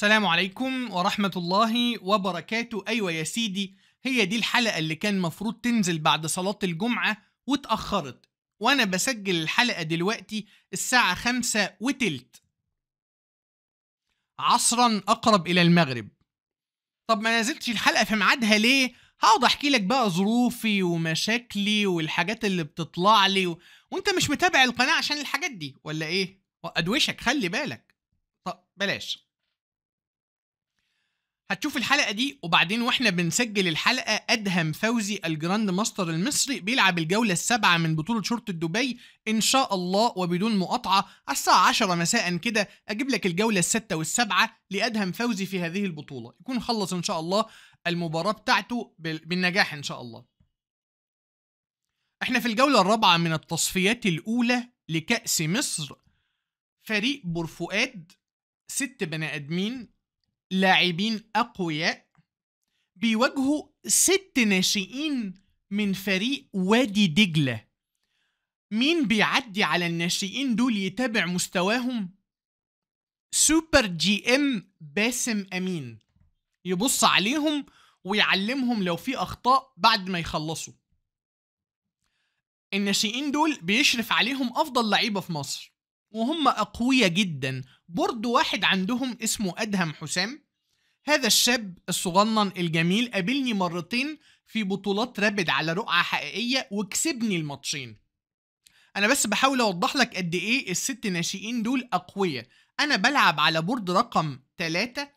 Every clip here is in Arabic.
السلام عليكم ورحمة الله وبركاته أيوة يا سيدي هي دي الحلقة اللي كان مفروض تنزل بعد صلاة الجمعة واتأخرت وأنا بسجل الحلقة دلوقتي الساعة خمسة وتلت عصرا أقرب إلى المغرب طب ما نزلتش الحلقة في ميعادها ليه؟ هقعد احكي لك بقى ظروفي ومشاكلي والحاجات اللي بتطلع لي و... وانت مش متابع القناة عشان الحاجات دي ولا ايه؟ ادوشك خلي بالك طب بلاش هتشوف الحلقه دي وبعدين واحنا بنسجل الحلقه ادهم فوزي الجراند ماستر المصري بيلعب الجوله السابعه من بطوله شرطه دبي ان شاء الله وبدون مقاطعه الساعه 10 مساء كده اجيب لك الجوله السته والسابعه لادهم فوزي في هذه البطوله يكون خلص ان شاء الله المباراه بتاعته بالنجاح ان شاء الله احنا في الجوله الرابعه من التصفيات الاولى لكاس مصر فريق بورفؤاد ست بني ادمين لاعبين أقوياء بيواجهوا ست ناشئين من فريق وادي دجلة مين بيعدي على الناشئين دول يتابع مستواهم؟ سوبر جي ام باسم أمين يبص عليهم ويعلمهم لو في أخطاء بعد ما يخلصوا الناشئين دول بيشرف عليهم أفضل لعيبة في مصر وهم أقوياء جدا برضو واحد عندهم اسمه أدهم حسام هذا الشاب الصغنن الجميل قابلني مرتين في بطولات رابد على رقعة حقيقية وكسبني الماتشين أنا بس بحاول أوضح لك قد إيه الست ناشئين دول أقوياء أنا بلعب على بورد رقم 3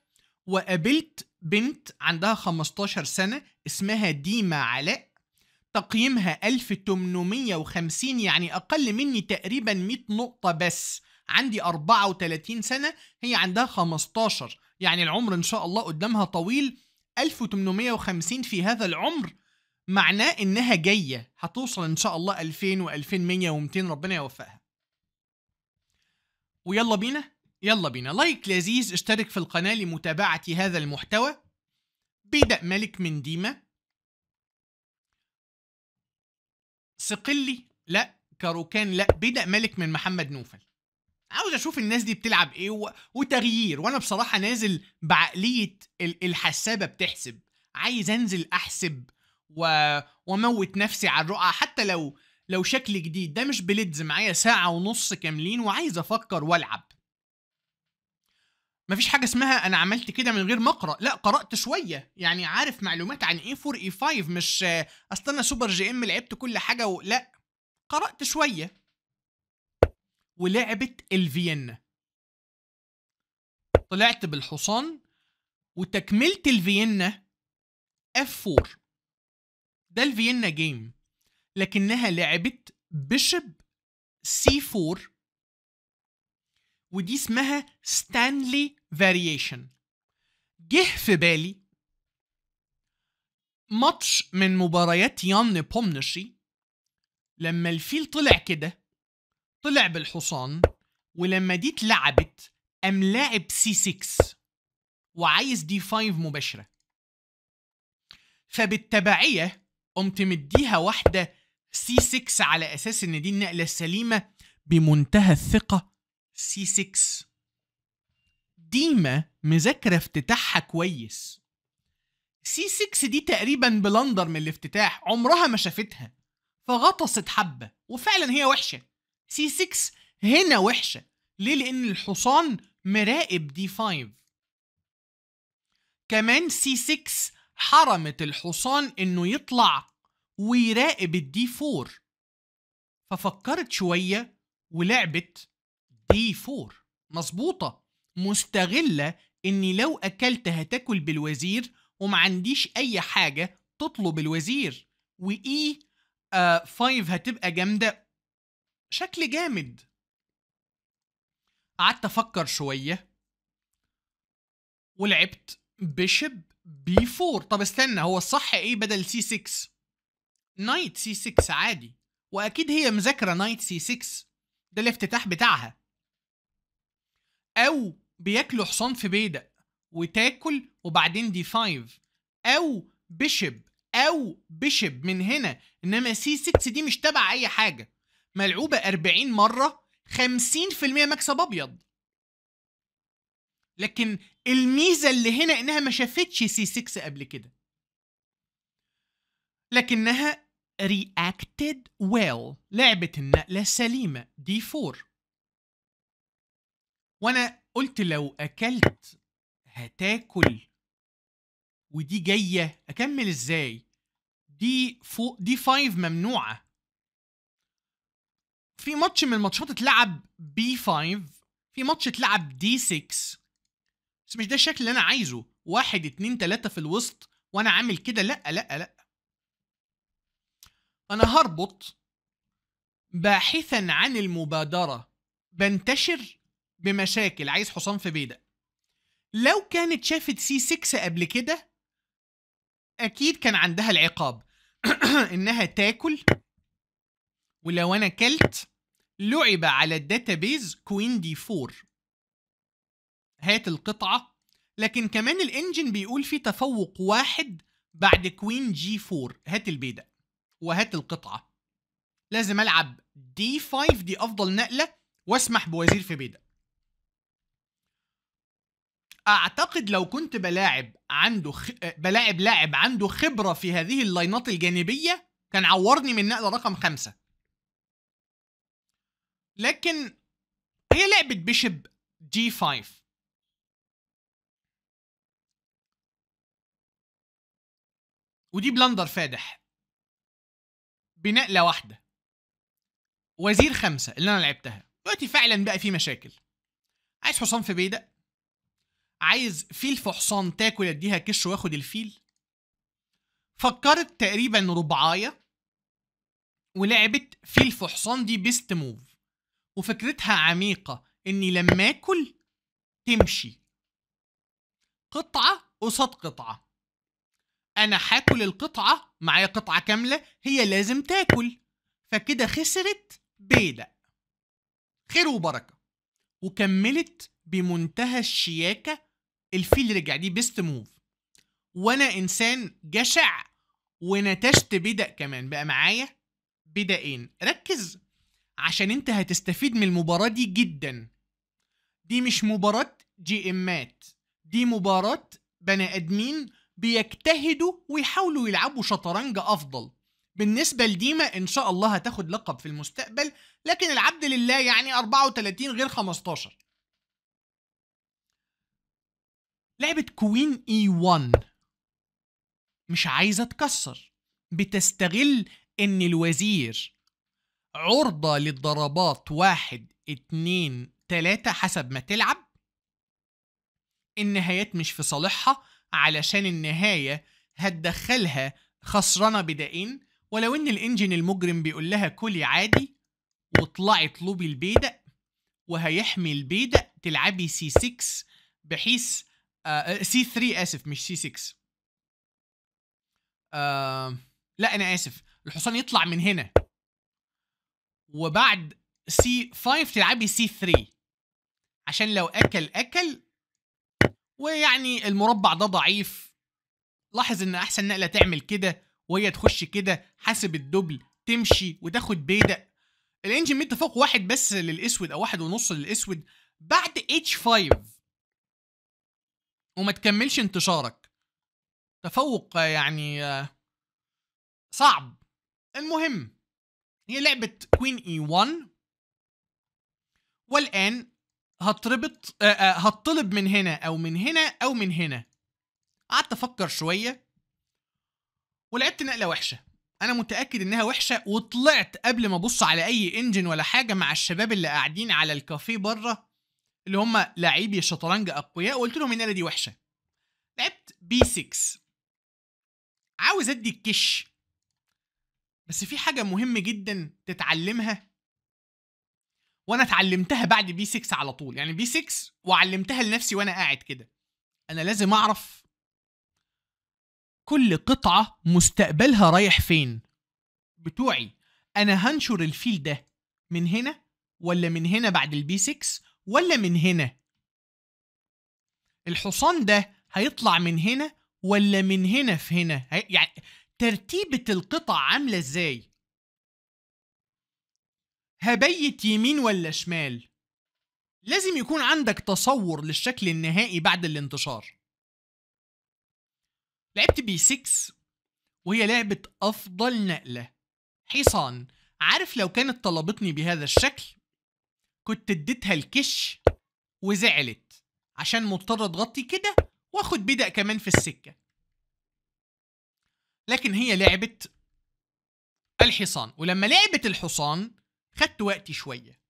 وقابلت بنت عندها 15 سنة اسمها ديما علاء تقييمها 1850 يعني أقل مني تقريبا 100 نقطة بس عندي 34 سنة هي عندها 15 يعني العمر ان شاء الله قدامها طويل 1850 في هذا العمر معناه انها جايه هتوصل ان شاء الله 2000 و2100 و200 ربنا يوفقها ويلا بينا يلا بينا لايك لذيذ اشترك في القناه لمتابعه هذا المحتوى بيدا ملك من ديما صقلي لا كاروكان لا بيدا ملك من محمد نوفل عاوز اشوف الناس دي بتلعب ايه وتغيير وانا بصراحه نازل بعقليه الحسابه بتحسب عايز انزل احسب و... واموت نفسي على الرقعه حتى لو لو شكل جديد ده مش بليدز معايا ساعه ونص كاملين وعايز افكر والعب مفيش حاجه اسمها انا عملت كده من غير ما اقرا لا قرات شويه يعني عارف معلومات عن ايه 4 اي 5 مش استنى سوبر جي ام لعبت كل حاجه و... لا قرات شويه ولعبة الفيينا طلعت بالحصان وتكملت الفيينا F4 ده الفيينا جيم لكنها لعبة بيشب C4 ودي اسمها ستانلي فاريشن جه في بالي ماتش من مباريات يان بومنشي لما الفيل طلع كده طلع بالحصان ولما دي اتلعبت قام لاعب سي 6 وعايز دي 5 مباشره فبالتبعيه قمت مديها واحده سي 6 على اساس ان دي النقله السليمه بمنتهى الثقه سي 6 ديما مذاكره افتتاحها كويس سي 6 دي تقريبا بلندر من الافتتاح عمرها ما شافتها فغطست حبه وفعلا هي وحشه سي 6 هنا وحشه ليه لان الحصان مراقب دي 5 كمان سي 6 حرمت الحصان انه يطلع ويراقب الدي 4 ففكرت شويه ولعبت دي 4 مظبوطه مستغله اني لو اكلت هتاكل بالوزير وما عنديش اي حاجه تطلب الوزير واي 5 آه هتبقى جامده شكل جامد قعدت افكر شويه ولعبت بيشب بي 4 طب استنى هو الصح ايه بدل سي 6 نايت سي 6 عادي واكيد هي مذاكره نايت سي 6 ده الافتتاح بتاعها او بياكلوا حصان في بيدق وتاكل وبعدين دي 5 او بيشب او بيشب من هنا انما سي 6 دي مش تبع اي حاجه ملعوبه 40 مره 50% مكسب ابيض لكن الميزه اللي هنا انها ما شافتش سي 6 قبل كده لكنها reacted well لعبت النقله سليمة دي 4 وانا قلت لو اكلت هتاكل ودي جايه اكمل ازاي دي فوق دي 5 ممنوعه في ماتش من الماتشات اتلعب بي 5 في ماتش اتلعب دي 6 بس مش ده الشكل اللي انا عايزه واحد اتنين تلاتة في الوسط وانا عامل كده لا لا لا انا هربط باحثا عن المبادرة بنتشر بمشاكل عايز حصان في بيدق لو كانت شافت سي 6 قبل كده اكيد كان عندها العقاب انها تاكل ولو انا كلت لعب على الداتابيز كوين دي 4 هات القطعة لكن كمان الانجن بيقول في تفوق واحد بعد كوين جي 4 هات البيدة وهات القطعة لازم ألعب دي 5 دي أفضل نقلة واسمح بوزير في بيدة اعتقد لو كنت بلاعب عنده خ... بلاعب لاعب عنده خبره في هذه اللاينات الجانبيه كان عورني من نقله رقم خمسة لكن هي لعبة بيشب جي 5 ودي بلندر فادح بنقلة واحدة وزير خمسة اللي أنا لعبتها دلوقتي فعلا بقى في مشاكل عايز حصان في بيدق عايز فيل في حصان تاكل اديها كش واخد الفيل فكرت تقريبا ربعايه ولعبت فيل في حصان دي بيست موف وفكرتها عميقة إني لما آكل تمشي قطعة قصاد قطعة أنا هاكل القطعة معايا قطعة كاملة هي لازم تاكل فكده خسرت بيدا خير وبركة وكملت بمنتهى الشياكة الفيل رجع دي بيست موف وأنا إنسان جشع ونتشت بدأ كمان بقى معايا بدأين ركز عشان انت هتستفيد من المباراة دي جدا دي مش مباراة جي امات دي مباراة بني ادمين بيجتهدوا ويحاولوا يلعبوا شطرنج افضل بالنسبة لديما ان شاء الله هتاخد لقب في المستقبل لكن العبد لله يعني 34 غير 15 لعبة كوين اي 1 مش عايزة تكسر بتستغل ان الوزير عرضة للضربات واحد اتنين تلاتة حسب ما تلعب النهايات مش في صالحها علشان النهاية هتدخلها خسرانة بدائين ولو ان الانجن المجرم بيقول لها كلي عادي واطلعي اطلبي البيدق وهيحمي البيدق تلعبي سي 6 بحيث آه سي آه، 3 اسف مش سي 6 آه لا انا اسف الحصان يطلع من هنا وبعد سي 5 تلعبي سي 3 عشان لو اكل اكل ويعني المربع ده ضعيف لاحظ ان احسن نقله تعمل كده وهي تخش كده حاسب الدبل تمشي وتاخد بيدق الانجن ميت فوق واحد بس للاسود او واحد ونص للاسود بعد اتش 5 وما تكملش انتشارك تفوق يعني آه، صعب المهم هي لعبه كوين اي 1 والان هتربط آه، آه، هتطلب من هنا او من هنا او من هنا قعدت افكر شويه ولعبت نقله وحشه انا متاكد انها وحشه وطلعت قبل ما ابص على اي انجن ولا حاجه مع الشباب اللي قاعدين على الكافيه بره اللي هم لعيبي شطرنج اقوياء وقلت لهم النقله دي وحشه لعبت بي 6 عاوز ادي الكش بس في حاجة مهمة جدا تتعلمها وانا اتعلمتها بعد بي 6 على طول يعني بي 6 وعلمتها لنفسي وانا قاعد كده انا لازم اعرف كل قطعة مستقبلها رايح فين بتوعي انا هنشر الفيل ده من هنا ولا من هنا بعد البي 6 ولا من هنا الحصان ده هيطلع من هنا ولا من هنا في هنا يعني ترتيبة القطع عاملة ازاي هبيت يمين ولا شمال لازم يكون عندك تصور للشكل النهائي بعد الانتشار لعبت بي 6 وهي لعبة أفضل نقلة حصان عارف لو كانت طلبتني بهذا الشكل كنت اديتها الكش وزعلت عشان مضطر تغطي كده واخد بدأ كمان في السكة لكن هي لعبت الحصان ولما لعبت الحصان خدت وقتي شوية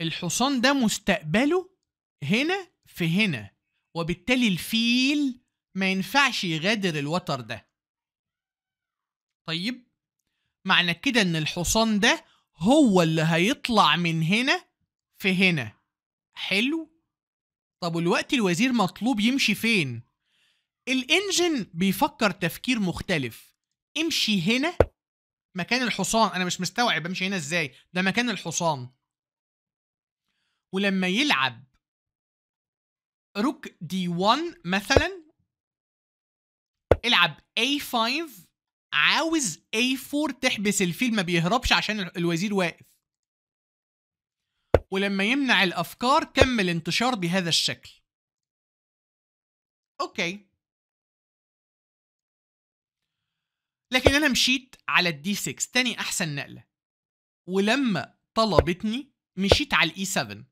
الحصان ده مستقبله هنا في هنا وبالتالي الفيل ما ينفعش يغادر الوتر ده طيب معنى كده ان الحصان ده هو اللي هيطلع من هنا في هنا حلو طب والوقت الوزير مطلوب يمشي فين الانجن بيفكر تفكير مختلف امشي هنا مكان الحصان انا مش مستوعب امشي هنا ازاي ده مكان الحصان ولما يلعب روك دي 1 مثلا العب اي 5 عاوز اي 4 تحبس الفيل ما بيهربش عشان الوزير واقف ولما يمنع الافكار كمل انتشار بهذا الشكل اوكي لكن انا مشيت على الدي 6 تاني احسن نقله ولما طلبتني مشيت على الاي 7 e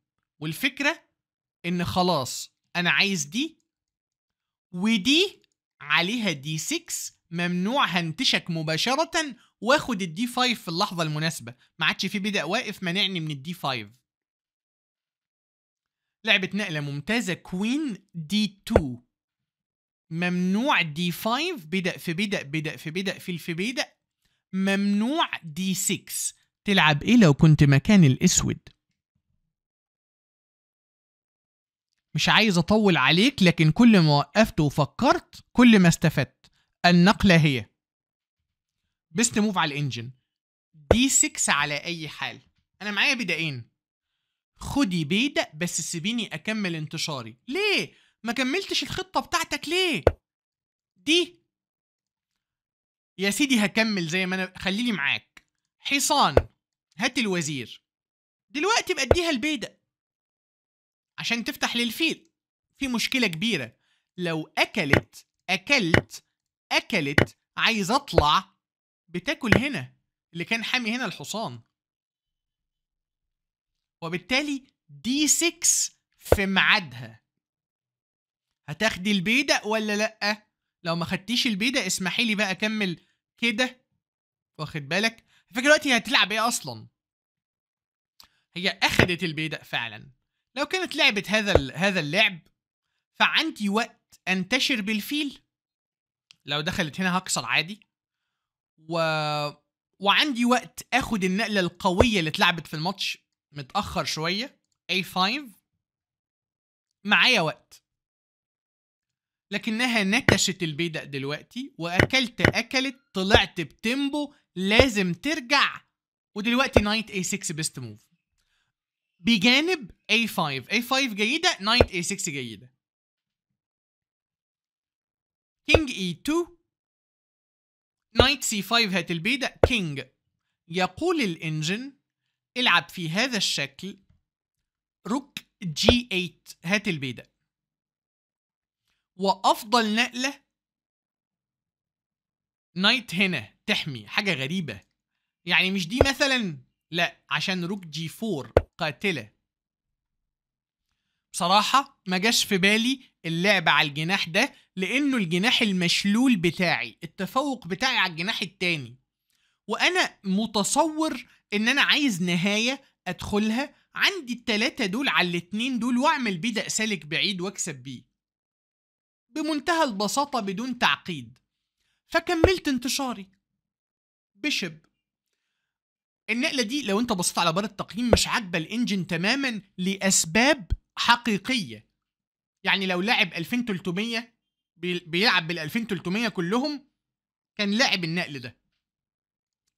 والفكره ان خلاص انا عايز دي ودي عليها دي 6 ممنوع هنتشك مباشره واخد الدي 5 في اللحظه المناسبه ما عادش في بدأ واقف مانعني من الدي 5 لعبه نقله ممتازه كوين دي 2 ممنوع دي 5 بدأ في بدأ بدأ في بدأ في الفي بدأ ممنوع دي 6 تلعب ايه لو كنت مكان الاسود مش عايز اطول عليك لكن كل ما وقفت وفكرت كل ما استفدت النقله هي بيست موف على الانجن دي 6 على اي حال انا معايا بدائين خدي بيدق بس سيبيني اكمل انتشاري ليه ما كملتش الخطه بتاعتك ليه دي يا سيدي هكمل زي ما انا خليني معاك حصان هات الوزير دلوقتي بأديها البيدق عشان تفتح للفيل في مشكله كبيره لو اكلت اكلت اكلت عايز اطلع بتاكل هنا اللي كان حامي هنا الحصان وبالتالي دي 6 في ميعادها هتاخدي البيدق ولا لأ؟ لو ما خدتيش البيدق اسمحي لي بقى اكمل كده واخد بالك؟ فاكر دلوقتي هتلعب ايه اصلا؟ هي اخدت البيدق فعلا لو كانت لعبت هذا هذا اللعب فعندي وقت انتشر بالفيل لو دخلت هنا هكسر عادي و... وعندي وقت اخد النقله القويه اللي اتلعبت في الماتش متاخر شويه A5 معايا وقت لكنها نكشت البيدق دلوقتي واكلت اكلت طلعت بتيمبو لازم ترجع ودلوقتي نايت اي 6 بيست موف بجانب اي 5 اي 5 جيده نايت اي 6 جيده كينج اي 2 نايت سي 5 هات البيدق كينج يقول الانجن العب في هذا الشكل روك جي 8 هات البيدق وافضل نقله نايت هنا تحمي حاجه غريبه يعني مش دي مثلا لا عشان روك جي 4 قاتله بصراحه ما جاش في بالي اللعب على الجناح ده لانه الجناح المشلول بتاعي التفوق بتاعي على الجناح التاني وانا متصور ان انا عايز نهايه ادخلها عندي التلاتة دول على الاتنين دول واعمل بيه دق سالك بعيد واكسب بيه بمنتهى البساطة بدون تعقيد فكملت انتشاري بشب النقلة دي لو انت بصيت على بار التقييم مش عاجبة الانجن تماما لأسباب حقيقية يعني لو لاعب 2300 بيلعب بال 2300 كلهم كان لاعب النقل ده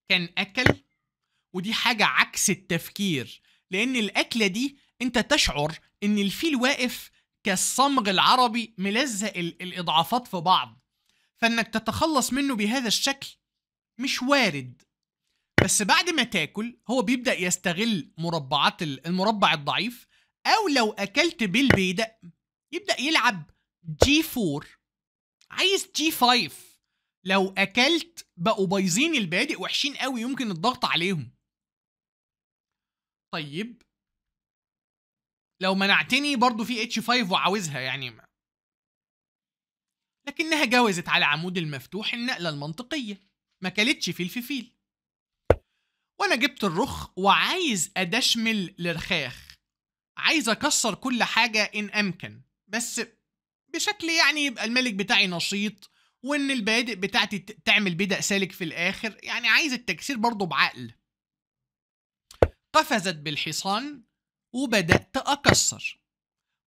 كان أكل ودي حاجة عكس التفكير لأن الأكلة دي انت تشعر ان الفيل واقف كالصمغ العربي ملزق الاضعافات في بعض فانك تتخلص منه بهذا الشكل مش وارد بس بعد ما تاكل هو بيبدا يستغل مربعات المربع الضعيف او لو اكلت بالبيدق يبدا يلعب جي 4 عايز جي 5 لو اكلت بقوا بايظين البادئ وحشين قوي يمكن الضغط عليهم طيب لو منعتني برضو في اتش 5 وعاوزها يعني لكنها جاوزت على عمود المفتوح النقلة المنطقية ما كلتش الفيفيل وانا جبت الرخ وعايز ادشمل لرخاخ عايز اكسر كل حاجة ان امكن بس بشكل يعني يبقى الملك بتاعي نشيط وان البادئ بتاعتي تعمل بدأ سالك في الاخر يعني عايز التكسير برضه بعقل قفزت بالحصان وبدأت أكسر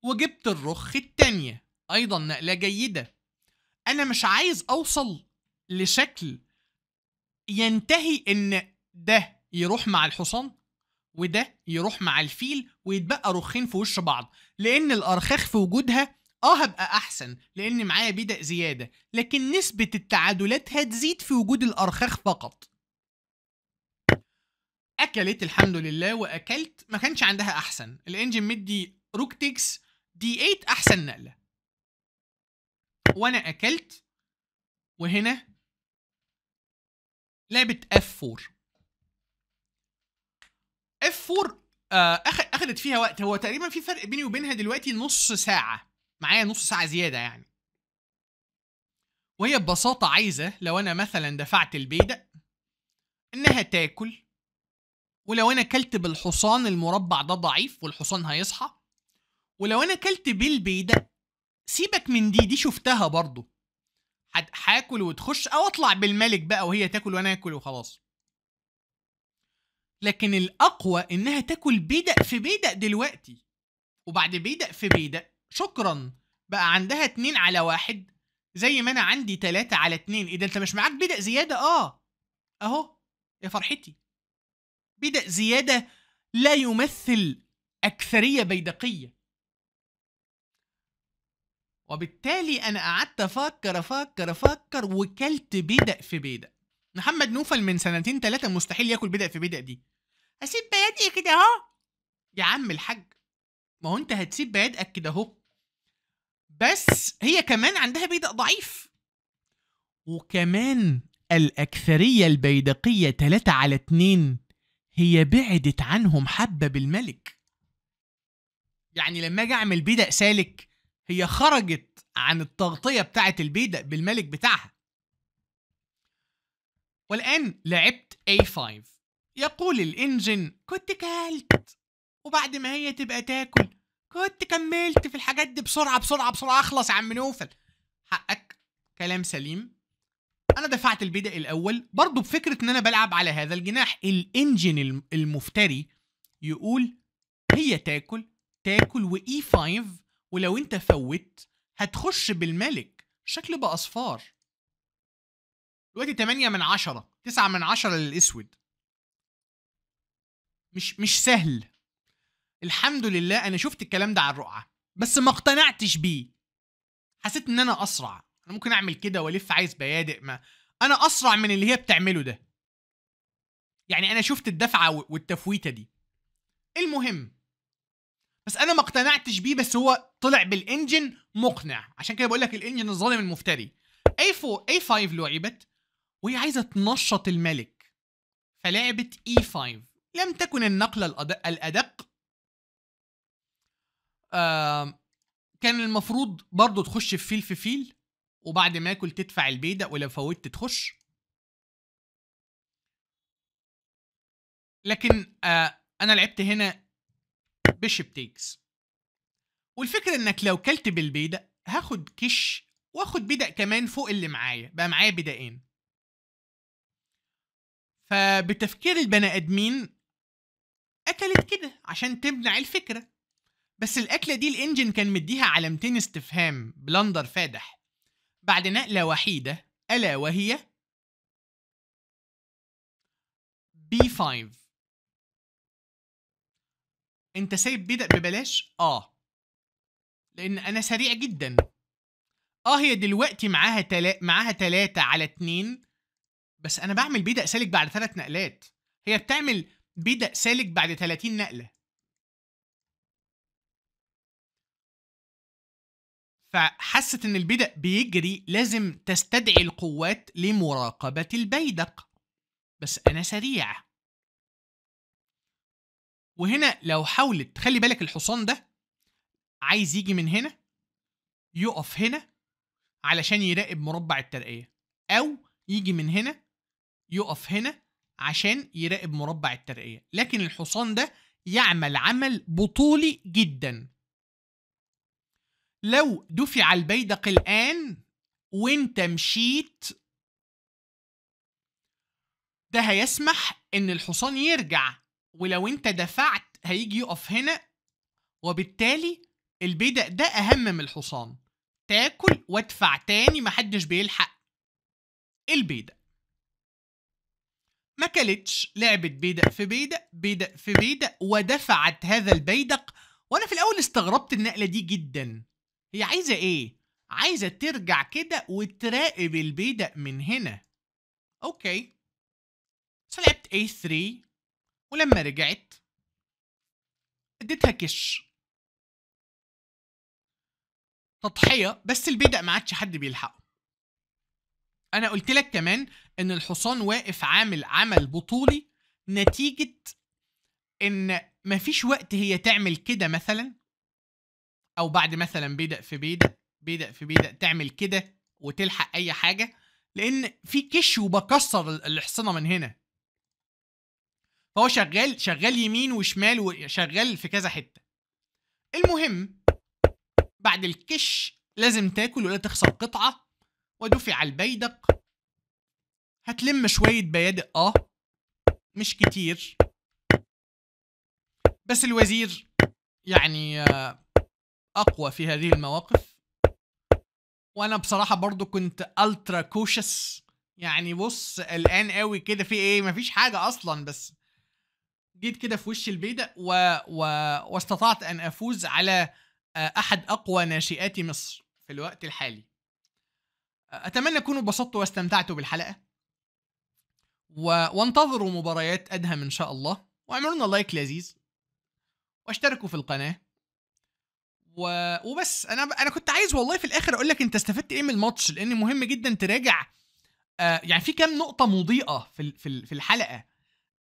وجبت الرخ التانية أيضا نقلة جيدة أنا مش عايز أوصل لشكل ينتهي إن ده يروح مع الحصان وده يروح مع الفيل ويتبقى رخين في وش بعض لأن الأرخاخ في وجودها اه هبقى احسن لان معايا بدأ زياده لكن نسبه التعادلات هتزيد في وجود الارخاخ فقط اكلت الحمد لله واكلت ما كانش عندها احسن الانجن مدي روكتكس دي 8 احسن نقله وانا اكلت وهنا لعبت اف 4 اف 4 اخدت فيها وقت هو تقريبا في فرق بيني وبينها دلوقتي نص ساعه معايا نص ساعه زياده يعني وهي ببساطه عايزه لو انا مثلا دفعت البيدق انها تاكل ولو انا اكلت بالحصان المربع ده ضعيف والحصان هيصحى ولو انا اكلت بالبيضه سيبك من دي دي شفتها برضو هاكل وتخش او اطلع بالملك بقى وهي تاكل وانا اكل وخلاص لكن الاقوى انها تاكل بيدق في بيدق دلوقتي وبعد بيدق في بيدق شكرا بقى عندها اتنين على واحد زي ما انا عندي تلاتة على اتنين اذا إيه انت مش معاك بيدق زيادة اه اهو يا فرحتي بدأ زيادة لا يمثل أكثرية بيدقية وبالتالي أنا قعدت أفكر أفكر أفكر وكلت بدأ في بدأ محمد نوفل من سنتين ثلاثة مستحيل ياكل بدأ في بدأ دي أسيب بيدي كده أهو يا عم الحاج ما هو أنت هتسيب بيدك كده أهو بس هي كمان عندها بيدق ضعيف وكمان الأكثرية البيدقية 3 على 2 هي بعدت عنهم حبة بالملك يعني لما اجي اعمل بيدق سالك هي خرجت عن التغطية بتاعة البيدق بالملك بتاعها والآن لعبت A5 يقول الإنجن كنت كلت وبعد ما هي تبقى تاكل كنت كملت في الحاجات دي بسرعة بسرعة بسرعة أخلص يا عم نوفل حقك كلام سليم انا دفعت البدء الاول برضه بفكره ان انا بلعب على هذا الجناح الانجن المفتري يقول هي تاكل تاكل واي 5 e ولو انت فوت هتخش بالملك شكل بقى اصفار دلوقتي 8 من 10 9 من 10 للاسود مش مش سهل الحمد لله انا شفت الكلام ده على الرقعه بس ما اقتنعتش بيه حسيت ان انا اسرع انا ممكن اعمل كده والف عايز بيادق ما انا اسرع من اللي هي بتعمله ده يعني انا شفت الدفعه والتفويته دي المهم بس انا ما اقتنعتش بيه بس هو طلع بالانجن مقنع عشان كده بقول لك الانجن الظالم المفتري اي 4 اي 5 لعبت وهي عايزه تنشط الملك فلعبت اي e 5 لم تكن النقله الادق آه كان المفروض برضه تخش في فيل في فيل وبعد ما اكل تدفع البيدة ولو فوتت تخش لكن آه انا لعبت هنا بيشب تيكس والفكرة انك لو كلت بالبيدق هاخد كش واخد بدق كمان فوق اللي معايا بقى معايا بدقين فبتفكير البني ادمين اكلت كده عشان تمنع الفكرة بس الاكلة دي الانجن كان مديها علامتين استفهام بلندر فادح بعد نقلة وحيدة ألا وهي B5 أنت سايب بدأ ببلاش؟ آه لأن أنا سريع جدا آه هي دلوقتي معاها تلا... معاها تلاتة على اتنين بس أنا بعمل بدأ سالك بعد ثلاث نقلات هي بتعمل بدأ سالك بعد 30 نقلة فحست ان البدء بيجري لازم تستدعي القوات لمراقبة البيدق بس انا سريع وهنا لو حاولت خلي بالك الحصان ده عايز يجي من هنا يقف هنا علشان يراقب مربع الترقية او يجي من هنا يقف هنا عشان يراقب مربع الترقية لكن الحصان ده يعمل عمل بطولي جدا لو دفع البيدق الآن وانت مشيت ده هيسمح ان الحصان يرجع ولو انت دفعت هيجي يقف هنا وبالتالي البيدق ده اهم من الحصان تاكل وادفع تاني محدش بيلحق البيدق ما كلتش لعبت بيدق في بيدق بيدق في بيدق ودفعت هذا البيدق وانا في الاول استغربت النقله دي جدا هي عايزة ايه؟ عايزة ترجع كده وتراقب البيدق من هنا اوكي فلعبت A3 ولما رجعت اديتها كش تضحية بس البيدق ما عادش حد بيلحقه انا قلت لك كمان ان الحصان واقف عامل عمل بطولي نتيجة ان مفيش وقت هي تعمل كده مثلا او بعد مثلا بيدق في بيدق بيدق في بيدق تعمل كده وتلحق اي حاجه لان في كش وبكسر الحصنه من هنا فهو شغال شغال يمين وشمال وشغال في كذا حته المهم بعد الكش لازم تاكل ولا تخسر قطعه ودفع البيدق هتلم شويه بيادق اه مش كتير بس الوزير يعني آه اقوى في هذه المواقف وانا بصراحه برضو كنت الترا كوشس يعني بص الان قوي كده في ايه مفيش حاجه اصلا بس جيت كده في وش البيدق و... و... واستطعت ان افوز على آه، احد اقوى ناشئات مصر في الوقت الحالي اتمنى تكونوا انبسطتوا واستمتعتوا بالحلقه و... وانتظروا مباريات ادهم ان شاء الله واعملوا لنا لايك لذيذ واشتركوا في القناه و... وبس انا انا كنت عايز والله في الاخر اقول لك انت استفدت ايه من الماتش لان مهم جدا تراجع آه يعني في كام نقطه مضيئه في في في الحلقه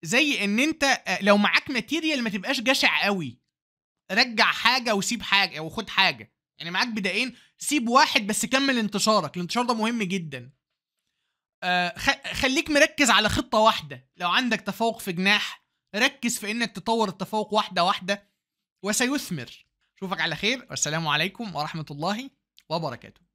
زي ان انت آه لو معاك ماتيريال ما تبقاش جشع قوي رجع حاجه وسيب حاجه او خد حاجه يعني معاك بدائين سيب واحد بس كمل انتشارك الانتشار ده مهم جدا آه خليك مركز على خطه واحده لو عندك تفوق في جناح ركز في انك تطور التفوق واحده واحده وسيثمر اشوفك على خير والسلام عليكم ورحمه الله وبركاته